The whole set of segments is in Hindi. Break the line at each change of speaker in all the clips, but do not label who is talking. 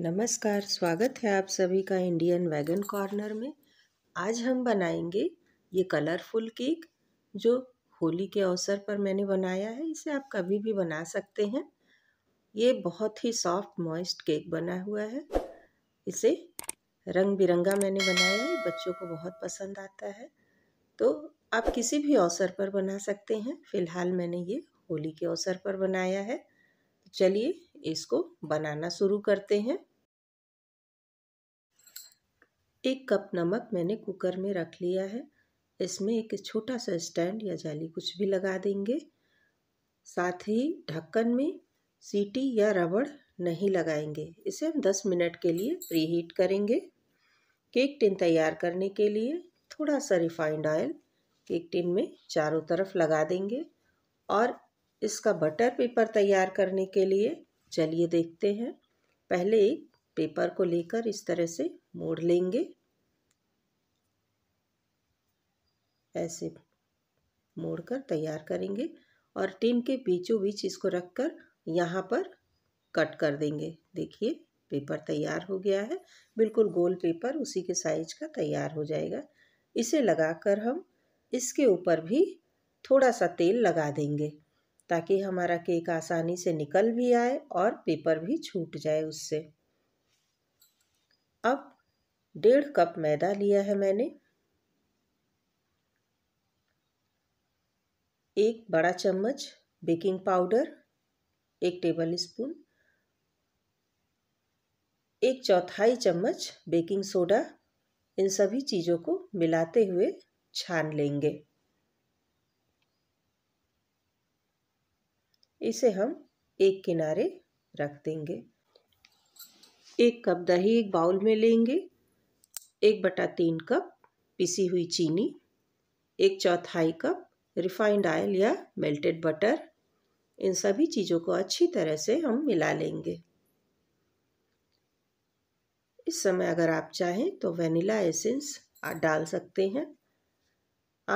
नमस्कार स्वागत है आप सभी का इंडियन वैगन कॉर्नर में आज हम बनाएंगे ये कलरफुल केक जो होली के अवसर पर मैंने बनाया है इसे आप कभी भी बना सकते हैं ये बहुत ही सॉफ्ट मॉइस्ट केक बना हुआ है इसे रंग बिरंगा मैंने बनाया है बच्चों को बहुत पसंद आता है तो आप किसी भी अवसर पर बना सकते हैं फ़िलहाल मैंने ये होली के अवसर पर बनाया है चलिए इसको बनाना शुरू करते हैं एक कप नमक मैंने कुकर में रख लिया है इसमें एक छोटा सा स्टैंड या जाली कुछ भी लगा देंगे साथ ही ढक्कन में सीटी या रबड़ नहीं लगाएंगे इसे हम 10 मिनट के लिए प्री हीट करेंगे केक टिन तैयार करने के लिए थोड़ा सा रिफाइंड ऑयल केक टिन में चारों तरफ लगा देंगे और इसका बटर पेपर तैयार करने के लिए चलिए देखते हैं पहले एक पेपर को लेकर इस तरह से मोड़ लेंगे ऐसे मोड़कर तैयार करेंगे और टिन के बीचों बीच इसको रखकर यहाँ पर कट कर देंगे देखिए पेपर तैयार हो गया है बिल्कुल गोल पेपर उसी के साइज का तैयार हो जाएगा इसे लगाकर हम इसके ऊपर भी थोड़ा सा तेल लगा देंगे ताकि हमारा केक आसानी से निकल भी आए और पेपर भी छूट जाए उससे अब डेढ़ कप मैदा लिया है मैंने एक बड़ा चम्मच बेकिंग पाउडर एक टेबल स्पून एक चौथाई चम्मच बेकिंग सोडा इन सभी चीज़ों को मिलाते हुए छान लेंगे इसे हम एक किनारे रख देंगे एक कप दही एक बाउल में लेंगे एक बटा तीन कप पिसी हुई चीनी एक चौथाई कप रिफाइंड आयल या मेल्टेड बटर इन सभी चीज़ों को अच्छी तरह से हम मिला लेंगे इस समय अगर आप चाहें तो वेनिला एसेंस आप डाल सकते हैं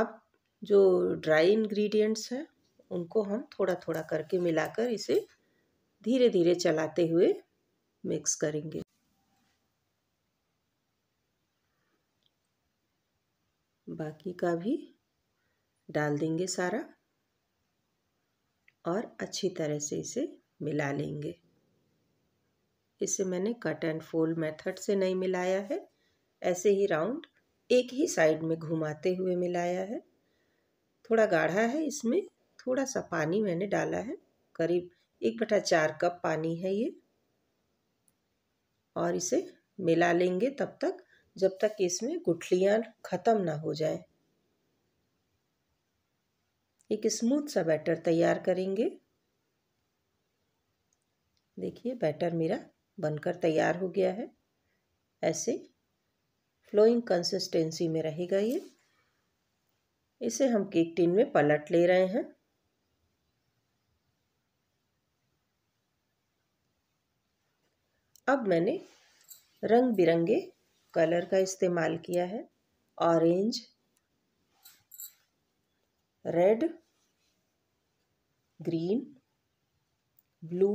आप जो ड्राई इंग्रेडिएंट्स हैं उनको हम थोड़ा थोड़ा करके मिलाकर इसे धीरे धीरे चलाते हुए मिक्स करेंगे बाकी का भी डाल देंगे सारा और अच्छी तरह से इसे मिला लेंगे इसे मैंने कट एंड फोल्ड मेथड से नहीं मिलाया है ऐसे ही राउंड एक ही साइड में घुमाते हुए मिलाया है थोड़ा गाढ़ा है इसमें थोड़ा सा पानी मैंने डाला है करीब एक बटा चार कप पानी है ये और इसे मिला लेंगे तब तक जब तक इसमें गुठलियाँ ख़त्म ना हो जाए एक स्मूथ सा बैटर तैयार करेंगे देखिए बैटर मेरा बनकर तैयार हो गया है ऐसे फ्लोइंग कंसिस्टेंसी में रहेगा ये इसे हम केक टिन में पलट ले रहे हैं अब मैंने रंग बिरंगे कलर का इस्तेमाल किया है ऑरेंज रेड ग्रीन ब्लू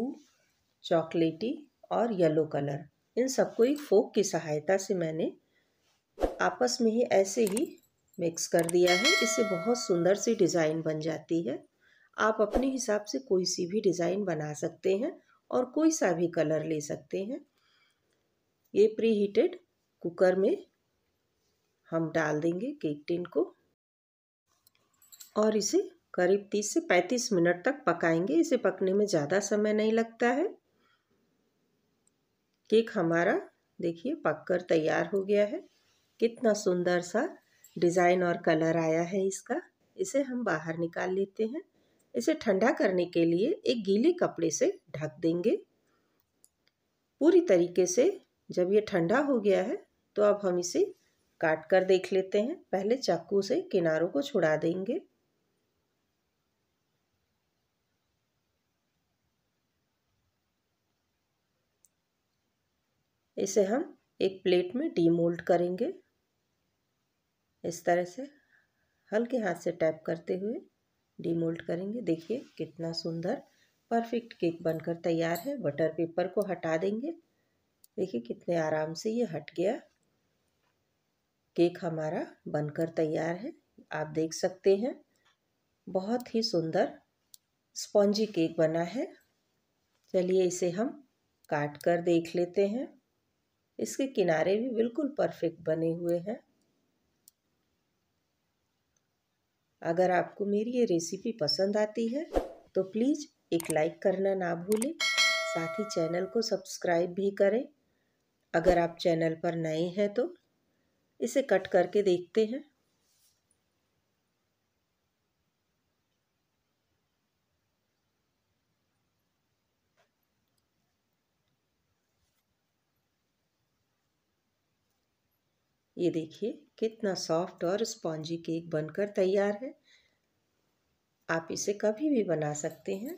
चॉकलेटी और येलो कलर इन सबको एक फोक की सहायता से मैंने आपस में ही ऐसे ही मिक्स कर दिया है इससे बहुत सुंदर सी डिज़ाइन बन जाती है आप अपने हिसाब से कोई सी भी डिज़ाइन बना सकते हैं और कोई सा भी कलर ले सकते हैं ये प्री हीटेड कुकर में हम डाल देंगे केक टिन को और इसे करीब 30 से 35 मिनट तक पकाएंगे इसे पकने में ज़्यादा समय नहीं लगता है केक हमारा देखिए पककर तैयार हो गया है कितना सुंदर सा डिज़ाइन और कलर आया है इसका इसे हम बाहर निकाल लेते हैं इसे ठंडा करने के लिए एक गीले कपड़े से ढक देंगे पूरी तरीके से जब ये ठंडा हो गया है तो अब हम इसे काट कर देख लेते हैं पहले चाकू से किनारों को छुड़ा देंगे इसे हम एक प्लेट में डीमोल्ड करेंगे इस तरह से हल्के हाथ से टैप करते हुए डीमोल्ड करेंगे देखिए कितना सुंदर परफेक्ट केक बनकर तैयार है बटर पेपर को हटा देंगे देखिए कितने आराम से ये हट गया केक हमारा बनकर तैयार है आप देख सकते हैं बहुत ही सुंदर स्पॉन्जी केक बना है चलिए इसे हम काट कर देख लेते हैं इसके किनारे भी बिल्कुल परफेक्ट बने हुए हैं अगर आपको मेरी ये रेसिपी पसंद आती है तो प्लीज़ एक लाइक करना ना भूलें साथ ही चैनल को सब्सक्राइब भी करें अगर आप चैनल पर नए हैं तो इसे कट करके देखते हैं ये देखिए कितना सॉफ्ट और स्पॉन्जी केक बनकर तैयार है आप इसे कभी भी बना सकते हैं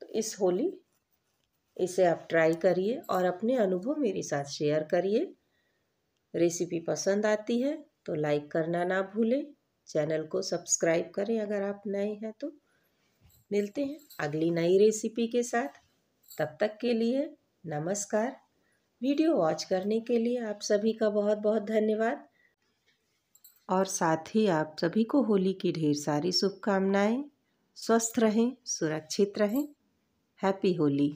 तो इस होली इसे आप ट्राई करिए और अपने अनुभव मेरे साथ शेयर करिए रेसिपी पसंद आती है तो लाइक करना ना भूलें चैनल को सब्सक्राइब करें अगर आप नए हैं तो मिलते हैं अगली नई रेसिपी के साथ तब तक के लिए नमस्कार वीडियो वॉच करने के लिए आप सभी का बहुत बहुत धन्यवाद और साथ ही आप सभी को होली की ढेर सारी शुभकामनाएँ स्वस्थ रहें सुरक्षित रहें हैप्पी होली